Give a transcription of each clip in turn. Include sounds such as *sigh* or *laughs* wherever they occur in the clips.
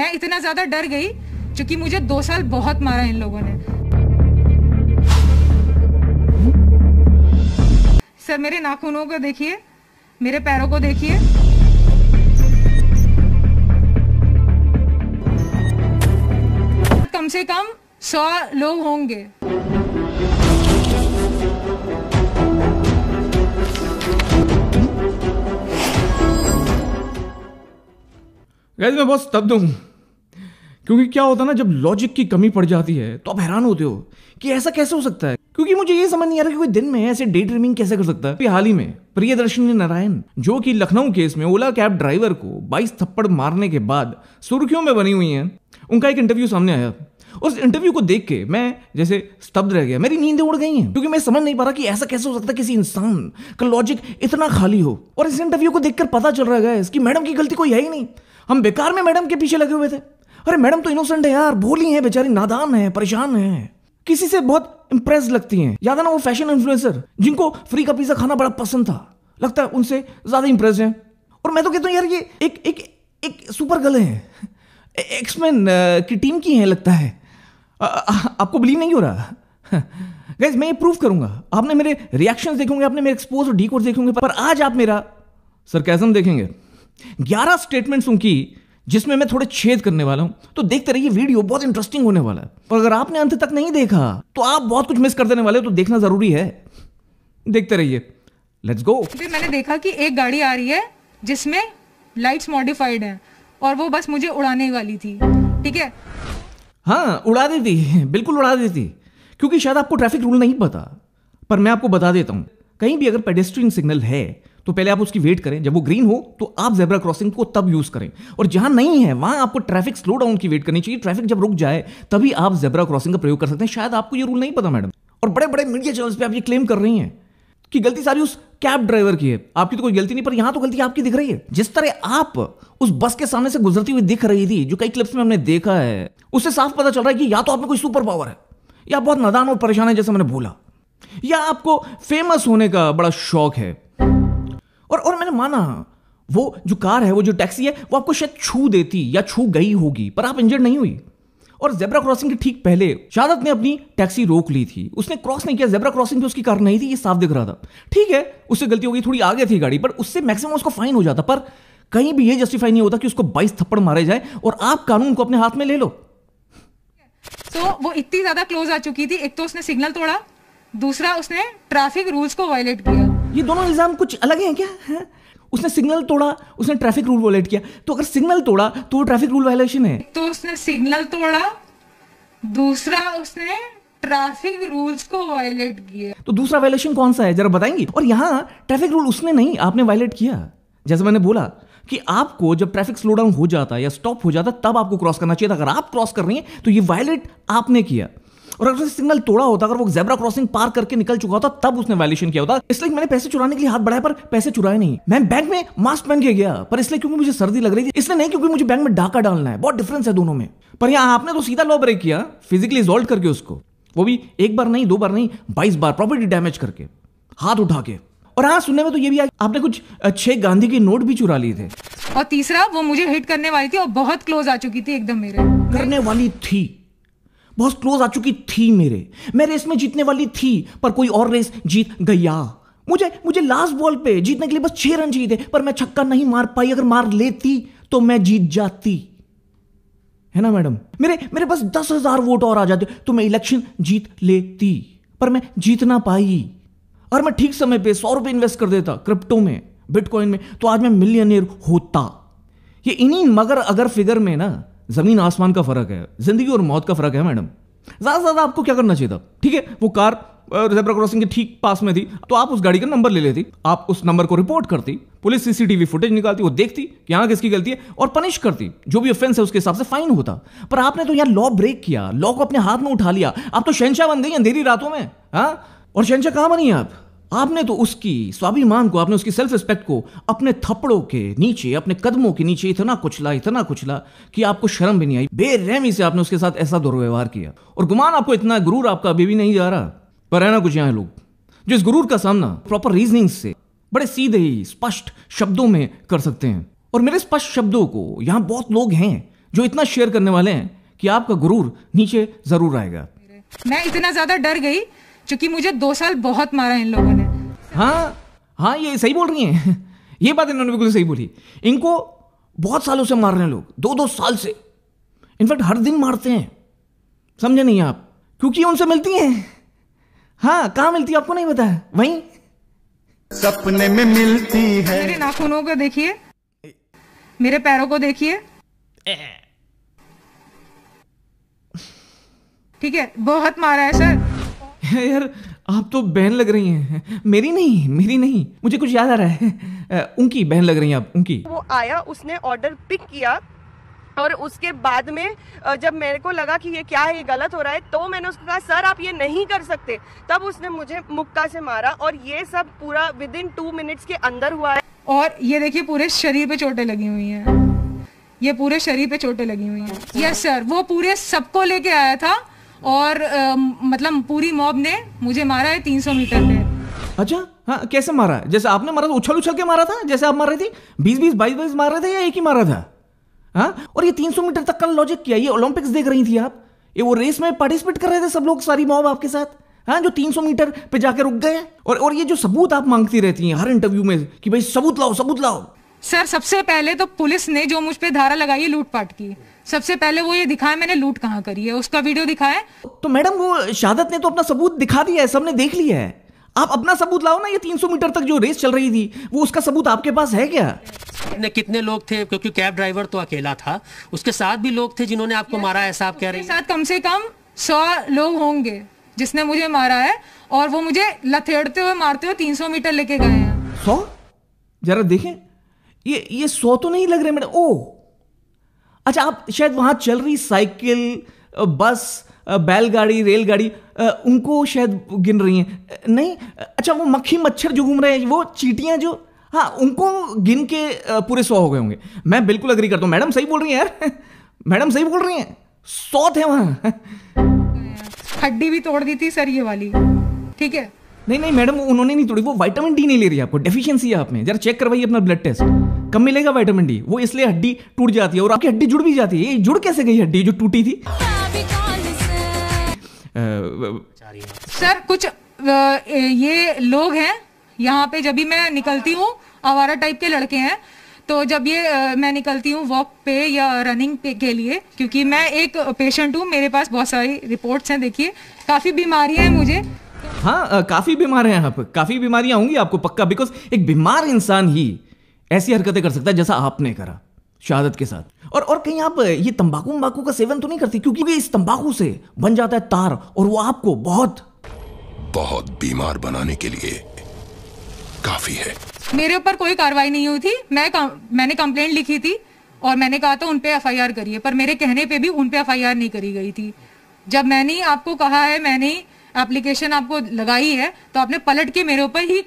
मैं इतना ज़्यादा डर गई क्योंकि मुझे दो साल बहुत मारा इन लोगों ने सर मेरे नाखूनों को देखिए मेरे पैरों को देखिए कम से कम सौ लोग होंगे मैं बहुत स्तब्ध हूं क्योंकि क्या होता है ना जब लॉजिक की कमी पड़ जाती है तो आप हैरान होते हो कि ऐसा कैसे हो सकता है क्योंकि मुझे ये समझ नहीं आ रहा कि कोई दिन में ऐसे डे ड्रीमिंग कैसे कर सकता है हाल ही में प्रियदर्शनी नारायण जो कि लखनऊ केस में ओला कैब ड्राइवर को 22 थप्पड़ मारने के बाद सुर्खियों में बनी हुई हैं उनका एक इंटरव्यू सामने आया उस इंटरव्यू को देख के मैं जैसे स्तब्ध रह गया मेरी नींदें उड़ गई हैं क्योंकि मैं समझ नहीं पा रहा कि ऐसा कैसे हो सकता है किसी इंसान का लॉजिक इतना खाली हो और इस इंटरव्यू को देखकर पता चल रहा है इसकी मैडम की गलती कोई है ही नहीं हम बेकार में मैडम के पीछे लगे हुए थे अरे मैडम तो इनोसेंट है यार भोली है बेचारी नादान है परेशान है किसी से बहुत इंप्रेस लगती हैं याद है ना वो फैशन इन्फ्लुएंसर जिनको फ्री का पिज्जा खाना बड़ा पसंद था लगता है उनसे ज्यादा इंप्रेस है और मैं तो कहता हूँ यार ये एक एक एक सुपर गर्ल है एक्समैन की टीम की है लगता है आ, आ, आपको बिलीव नहीं हो रहा गैस मैं ये प्रूव करूंगा आपने मेरे रिएक्शंस देखेंगे आपने मेरे एक्सपोज और डी कोर्स देखेंगे पर आज आप मेरा सरकैजम देखेंगे ग्यारह स्टेटमेंट्स उनकी जिसमें मैं थोड़े छेद करने वाला हूं तो देखते रहिए वीडियो बहुत इंटरेस्टिंग होने वाला है और अगर आपने अंत तक नहीं देखा तो आप बहुत कुछ मिस कर देने वाले हो तो देखना जरूरी है देखते रहिए लेट्स गो मैंने देखा कि एक गाड़ी आ रही है जिसमें लाइट्स मॉडिफाइड है और वो बस मुझे उड़ाने वाली थी ठीक है हाँ उड़ा देती बिल्कुल उड़ा देती क्योंकि शायद आपको ट्रैफिक रूल नहीं पता पर मैं आपको बता देता हूं कहीं भी अगर पेडेस्ट्रियन सिग्नल है तो पहले आप उसकी वेट करें जब वो ग्रीन हो तो आप जेब्रा क्रॉसिंग को तब यूज़ करें और जहां नहीं है वहां आपको ट्रैफिक स्लो डाउन की वेट करनी चाहिए ट्रैफिक जब रुक जाए तभी आप जेब्रा क्रॉसिंग का प्रयोग कर सकते हैं शायद आपको ये रूल नहीं पता मैडम और बड़े बड़े मीडिया चैनल्स पर आप ये क्लेम कर रही हैं कि गलती सारी उस कैब ड्राइवर की है आपकी तो कोई गलती नहीं पर यहां तो गलती आपकी दिख रही है जिस तरह आप उस बस के सामने से गुजरती हुई दिख रही थी जो कई क्लिप्स में हमने देखा है उससे साफ पता चल रहा है कि या तो आप में कोई सुपर पावर है या बहुत नदान और परेशान है जैसे मैंने बोला या आपको फेमस होने का बड़ा शौक है और और मैंने माना वो जो कार है वो जो टैक्सी है वो आपको शायद छू देती या छू गई होगी पर आप इंजर्ड नहीं हुई और जेबरा क्रॉसिंग के ठीक पहले शादत ने अपनी टैक्सी रोक ली थी उसने क्रॉस नहीं किया जेबरा क्रॉसिंग पे उसकी कार नहीं थी ये साफ दिख रहा था ठीक है उससे गलती हो गई थोड़ी आगे थी गाड़ी पर उससे मैक्सिमम उसको फाइन हो जाता पर कहीं भी ये जस्टिफाई नहीं होता कि उसको बाईस थप्पड़ मारे जाए और आप कानून को अपने हाथ में ले लो सो so, वो इतनी ज्यादा क्लोज आ चुकी थी एक तो उसने सिग्नल तोड़ा दूसरा उसने ट्रैफिक रूल्स को वायलेट किया ये दोनों इल्ज़ाम कुछ अलग हैं क्या है? उसने सिग्नल तोड़ा उसने ट्रैफिक रूल वायलेट किया तो अगर सिग्नल तोड़ा तो वो ट्रैफिक रूल वायलेशन है तो उसने सिग्नल तोड़ा दूसरा उसने ट्रैफिक रूल्स को वायलेट किया तो दूसरा वायलेशन कौन सा है जरा बताएंगी और यहाँ ट्रैफिक रूल उसने नहीं आपने वायलेट किया जैसे मैंने बोला कि आपको जब ट्रैफिक स्लो डाउन हो जाता है या स्टॉप हो जाता तब आपको क्रॉस करना चाहिए था अगर आप क्रॉस कर रही हैं तो ये वायलेट आपने किया और अगर उसने सिग्नल तोड़ा होता अगर वो जेबरा क्रॉसिंग पार करके निकल चुका होता तब उसने वायलेशन किया होता इसलिए मैंने पैसे चुराने के लिए हाथ बढ़ाया पर पैसे चुराए नहीं मैं बैंक में मास्क पहन के गया पर इसलिए क्योंकि मुझे सर्दी लग रही थी इसलिए नहीं क्योंकि मुझे बैंक में डाका डालना है बहुत डिफरेंस है दोनों में पर यहाँ आपने तो सीधा लॉ ब्रेक किया फिजिकली रिजॉल्व करके उसको वो भी एक बार नहीं दो बार नहीं बाईस बार प्रॉपर्टी डैमेज करके हाथ उठा के और हाँ सुनने में तो ये भी आया आपने कुछ छह गांधी के नोट भी चुरा लिए थे और तीसरा वो मुझे हिट करने वाली थी और बहुत क्लोज आ चुकी थी एकदम मेरे करने वाली थी बहुत क्लोज आ चुकी थी मेरे मैं रेस में जीतने वाली थी पर कोई और रेस जीत गया मुझे मुझे लास्ट बॉल पे जीतने के लिए बस छह रन चाहिए थे पर मैं छक्का नहीं मार पाई अगर मार लेती तो मैं जीत जाती है ना मैडम मेरे मेरे पास दस हजार वोट और आ जाते तो मैं इलेक्शन जीत लेती पर मैं जीत ना पाई और मैं ठीक समय पे सौ रुपये इन्वेस्ट कर देता क्रिप्टो में बिटकॉइन में तो आज मैं मिलियनियर होता ये इन्हीं मगर अगर फिगर में ना ज़मीन आसमान का फ़र्क है ज़िंदगी और मौत का फ़र्क है मैडम ज़्यादा से ज़्यादा आपको क्या करना चाहिए था ठीक है वो कार जेब्रा क्रॉसिंग के ठीक पास में थी तो आप उस गाड़ी का नंबर ले लेती आप उस नंबर को रिपोर्ट करती पुलिस सीसीटीवी फुटेज निकालती वो देखती कि यहां किसकी गलती है और पनिश करती जो भी ऑफेंस है उसके हिसाब से फाइन होता पर आपने तो यहां लॉ ब्रेक किया लॉ को अपने हाथ में उठा लिया आप तो शहशाह बन गई अंधेरी रातों में हा? और शहशाह कहां बनी आप आपने तो उसकी स्वाभिमान को आपने उसकी सेल्फ रिस्पेक्ट को अपने थप्पड़ों के नीचे अपने कदमों के नीचे इतना कुचला इतना कुचला कि आपको शर्म भी नहीं आई बेरहमी से आपने उसके साथ ऐसा दुर्व्यवहार किया और गुमान आपको इतना गुरूर आपका अभी भी नहीं जा रहा पर है ना कुछ यहाँ लोग जो इस गुरूर का सामना प्रॉपर रीजनिंग से बड़े सीधे ही स्पष्ट शब्दों में कर सकते हैं और मेरे स्पष्ट शब्दों को यहाँ बहुत लोग हैं जो इतना शेयर करने वाले हैं कि आपका गुरूर नीचे जरूर आएगा मैं इतना ज्यादा डर गई क्योंकि मुझे दो साल बहुत मारा इन लोगों ने हाँ हाँ ये सही बोल रही हैं *laughs* ये बात इन्होंने बिल्कुल सही बोली इनको बहुत सालों से मार रहे हैं लोग दो दो साल से इनफैक्ट हर दिन मारते हैं समझे नहीं आप क्योंकि उनसे मिलती हैं हाँ कहाँ मिलती है आपको नहीं पता वहीं सपने में मिलती है मेरे नाखूनों को देखिए मेरे पैरों को देखिए *laughs* ठीक है बहुत मारा है सर *laughs* यार आप तो बहन लग रही हैं मेरी नहीं मेरी नहीं मुझे कुछ याद आ रहा है उनकी बहन लग रही हैं आप उनकी वो आया उसने ऑर्डर पिक किया और उसके बाद में जब मेरे को लगा कि ये क्या है ये गलत हो रहा है तो मैंने उसको कहा सर आप ये नहीं कर सकते तब उसने मुझे मुक्का से मारा और ये सब पूरा विद इन टू मिनट्स के अंदर हुआ है और ये देखिए पूरे शरीर पे चोटें लगी हुई हैं ये पूरे शरीर पे चोटें लगी हुई हैं यस सर वो पूरे सबको लेके आया था और आ, मतलब पूरी मॉब ने मुझे मारा है सौ मीटर पे अच्छा हाँ कैसे मारा जैसे आपने मारा था उछल उछल के मारा था जैसे आप मार रही थी बीस बीस बाईस बाईस मार रहे थे या एक ही मारा था हाँ और ये सौ मीटर तक का लॉजिक क्या ये ओलंपिक्स देख रही थी आप ये वो रेस में पार्टिसिपेट कर रहे थे सब लोग सारी मॉब आपके साथ हाँ जो तीन सौ मीटर पे जाके रुक गए और और ये जो सबूत आप मांगती रहती हैं हर इंटरव्यू में कि भाई सबूत लाओ सबूत लाओ सर सबसे पहले तो पुलिस ने जो मुझ पर धारा लगाई लूटपाट की सबसे पहले वो ये दिखाया मैंने लूट कहाँ करी है उसका वीडियो दिखाया तो मैडम वो शहादत ने तो अपना सबूत दिखा दिया है सबने देख लिया है आप अपना सबूत लाओ ना ये 300 मीटर तक जो रेस चल रही थी वो उसका सबूत आपके पास है क्या ने कितने लोग थे क्योंकि कैब ड्राइवर तो अकेला था उसके साथ भी लोग थे जिन्होंने आपको मारा है साहब कह रहे साथ कम से कम सौ लोग होंगे जिसने मुझे मारा है और वो मुझे लथेड़ते हुए मारते हुए 300 मीटर लेके गए हैं सौ जरा देखें ये ये सौ तो नहीं लग रहे मैडम ओ अच्छा आप शायद वहाँ चल रही साइकिल बस बैलगाड़ी रेलगाड़ी उनको शायद गिन रही हैं नहीं अच्छा वो मक्खी मच्छर जो घूम रहे हैं वो चीटियाँ जो हाँ उनको गिन के पूरे सौ हो गए होंगे मैं बिल्कुल अग्री करता हूँ मैडम सही बोल रही हैं यार *laughs* मैडम सही बोल रही हैं सौ थे वहाँ *laughs* हड्डी भी तोड़ दी थी सर ये वाली ठीक है नहीं नहीं मैडम उन्होंने नहीं तोड़ी वो विटामिन डी नहीं ले रही आपको डेफिशिएंसी है आप में जरा चेक करवाइए अपना ब्लड टेस्ट कम मिलेगा विटामिन डी वो इसलिए हड्डी टूट जाती है और आपकी हड्डी जुड़ भी जाती है ये जुड़ कैसे गई हड्डी जो टूटी थी सर कुछ ये लोग हैं यहाँ पे जब भी मैं निकलती हूँ आवारा टाइप के लड़के हैं तो जब ये मैं निकलती हूँ वॉक पे या रनिंग पे के लिए क्योंकि मैं एक पेशेंट हूँ मेरे पास बहुत सारी रिपोर्ट्स हैं देखिए काफ़ी बीमारियां हैं मुझे हाँ काफ़ी बीमार हैं आप काफ़ी बीमारियां होंगी आपको पक्का बिकॉज एक बीमार इंसान ही ऐसी हरकतें कर सकता है जैसा आपने करा शहादत के साथ और और कहीं आप ये तंबाकू वंबाकू का सेवन तो नहीं करती क्योंकि इस तंबाकू से बन जाता है तार और वो आपको बहुत बहुत बीमार बनाने के लिए काफी है मेरे ऊपर कोई कार्रवाई नहीं हुई थी मैं मैंने कंप्लेंट लिखी थी और मैंने कहा था उनपे एफ आई करिए पर मेरे कहने पे भी उनपे एफ आई नहीं करी गई थी जब मैंने आपको कहा है मैंने एप्लीकेशन आपको लगाई है तो आपने पलट के मेरे ऊपर ही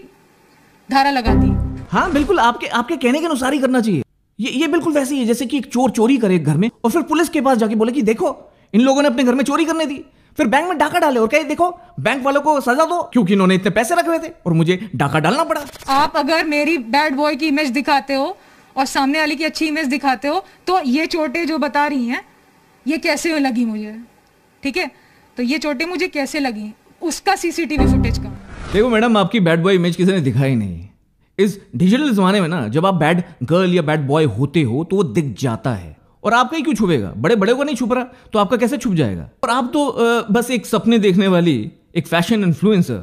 धारा लगा दी हाँ बिल्कुल आपके आपके कहने के अनुसार ही करना चाहिए ये ये बिल्कुल वैसे ही है जैसे कि एक चोर चोरी करे घर में और फिर पुलिस के पास जाके बोले कि देखो इन लोगों ने अपने घर में चोरी करने दी फिर बैंक में डाका डाले और कहे देखो बैंक वालों को सजा दो क्योंकि इन्होंने इतने पैसे रखे हुए थे और मुझे डाका डालना पड़ा आप अगर मेरी बैड बॉय की इमेज दिखाते हो और सामने वाले की अच्छी इमेज दिखाते हो तो ये चोटें जो बता रही हैं ये कैसे लगी मुझे ठीक है तो ये चोटें मुझे कैसे लगी उसका सीसीटीवी फुटेज का देखो मैडम आपकी बैड बॉय इमेज किसी ने दिखाई नहीं इस डिजिटल जमाने में ना जब आप बैड गर्ल या बैड बॉय होते हो तो वो दिख जाता है और आपका ही क्यों छुपेगा बड़े बड़े को नहीं छुप रहा तो आपका कैसे छुप जाएगा और आप तो बस एक सपने देखने वाली एक फैशन इन्फ्लुएंसर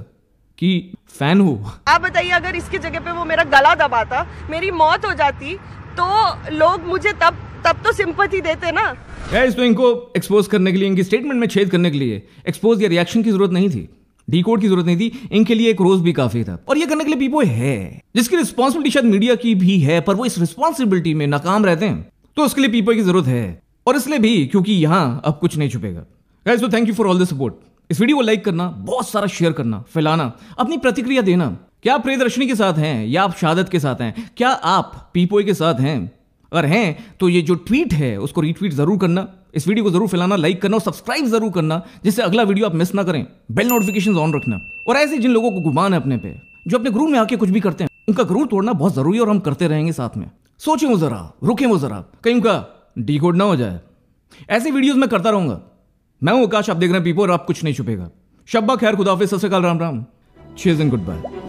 की फैन हो आप बताइए अगर इसकी जगह पे वो मेरा गला दबाता मेरी मौत हो जाती तो लोग मुझे तब तब तो सिंपथी देते ना तो इनको एक्सपोज करने के लिए इनकी स्टेटमेंट में छेद करने के लिए एक्सपोज या रिएक्शन की जरूरत नहीं थी डी कोड की जरूरत नहीं थी इनके लिए एक रोज भी काफी था और ये करने के लिए पीपो है जिसकी रिस्पॉन्सिबिलिटी शायद मीडिया की भी है पर वो इस रिस्पॉन्सिबिलिटी में नाकाम रहते हैं तो उसके लिए पीपो की जरूरत है और इसलिए भी क्योंकि यहां अब कुछ नहीं छुपेगा गाइस तो thank you for all the support इस वीडियो को लाइक करना बहुत सारा शेयर करना फैलाना अपनी प्रतिक्रिया देना क्या आप प्रियदर्शनी के साथ हैं या आप शहादत के साथ हैं क्या आप पीपोई के साथ हैं अगर हैं तो ये जो ट्वीट है उसको रीट्वीट जरूर करना इस वीडियो को जरूर फैलाना लाइक करना और सब्सक्राइब जरूर करना जिससे अगला वीडियो आप मिस ना करें बेल नोटिफिकेशन ऑन रखना और ऐसे जिन लोगों को गुमान है अपने पे जो अपने ग्रू में आके कुछ भी करते हैं उनका ग्रूर तोड़ना बहुत जरूरी है और हम करते रहेंगे साथ में सोचे वो जरा रुकें वो जरा कहीं उनका कोड ना हो जाए ऐसे वीडियोज में करता रहूंगा मैं हूं आकाश आप देख रहे हैं पीपो और आप कुछ नहीं छुपेगा शब्बा खैर खुदाफिज सत राम राम चीज दिन गुड बाय